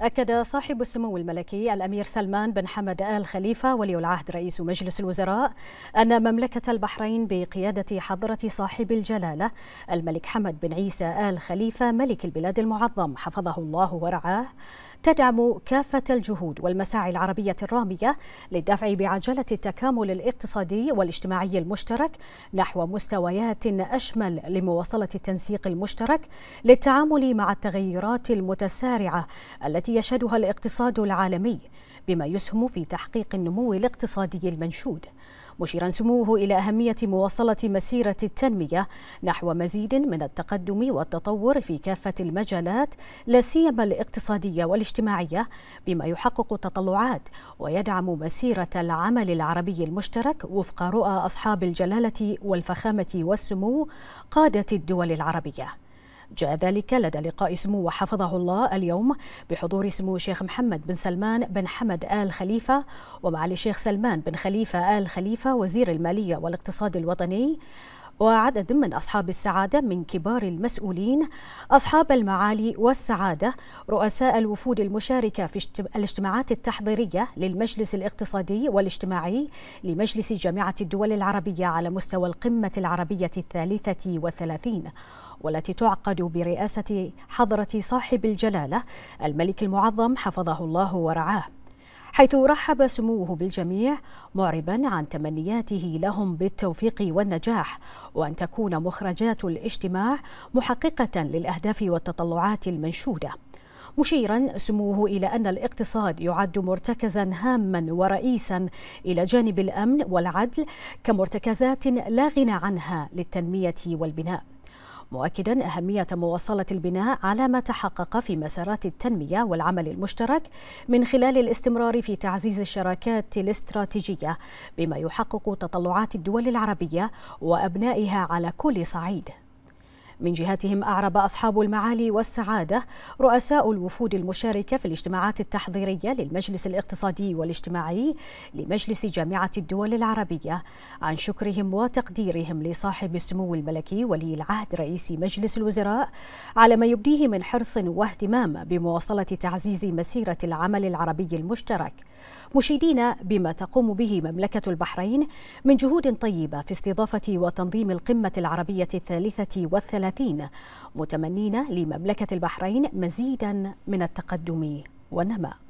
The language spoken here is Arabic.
أكد صاحب السمو الملكي الأمير سلمان بن حمد آل خليفة ولي العهد رئيس مجلس الوزراء أن مملكة البحرين بقيادة حضرة صاحب الجلالة الملك حمد بن عيسى آل خليفة ملك البلاد المعظم حفظه الله ورعاه تدعم كافة الجهود والمساعي العربية الرامية للدفع بعجلة التكامل الاقتصادي والاجتماعي المشترك نحو مستويات أشمل لمواصلة التنسيق المشترك للتعامل مع التغيرات المتسارعة التي يشهدها الاقتصاد العالمي بما يسهم في تحقيق النمو الاقتصادي المنشود مشيرا سموه إلى أهمية مواصلة مسيرة التنمية نحو مزيد من التقدم والتطور في كافة المجالات لا سيما الاقتصادية والاجتماعية بما يحقق التطلعات ويدعم مسيرة العمل العربي المشترك وفق رؤى أصحاب الجلالة والفخامة والسمو قادة الدول العربية جاء ذلك لدى لقاء سمو وحفظه الله اليوم بحضور سمو الشيخ محمد بن سلمان بن حمد آل خليفة ومعالي الشيخ سلمان بن خليفة آل خليفة وزير المالية والاقتصاد الوطني وعدد من أصحاب السعادة من كبار المسؤولين أصحاب المعالي والسعادة رؤساء الوفود المشاركة في الاجتماعات التحضيرية للمجلس الاقتصادي والاجتماعي لمجلس جامعة الدول العربية على مستوى القمة العربية الثالثة والثلاثين والتي تعقد برئاسة حضرة صاحب الجلالة الملك المعظم حفظه الله ورعاه حيث رحب سموه بالجميع معربا عن تمنياته لهم بالتوفيق والنجاح وان تكون مخرجات الاجتماع محققه للاهداف والتطلعات المنشوده مشيرا سموه الى ان الاقتصاد يعد مرتكزا هاما ورئيسا الى جانب الامن والعدل كمرتكزات لا غنى عنها للتنميه والبناء مؤكدا أهمية مواصلة البناء على ما تحقق في مسارات التنمية والعمل المشترك من خلال الاستمرار في تعزيز الشراكات الاستراتيجية بما يحقق تطلعات الدول العربية وأبنائها على كل صعيد من جهتهم أعرب أصحاب المعالي والسعادة رؤساء الوفود المشاركة في الاجتماعات التحضيرية للمجلس الاقتصادي والاجتماعي لمجلس جامعة الدول العربية عن شكرهم وتقديرهم لصاحب السمو الملكي ولي العهد رئيس مجلس الوزراء على ما يبديه من حرص واهتمام بمواصلة تعزيز مسيرة العمل العربي المشترك مشيدين بما تقوم به مملكة البحرين من جهود طيبة في استضافة وتنظيم القمة العربية الثالثة والثلاثين متمنين لمملكة البحرين مزيدا من التقدم والنماء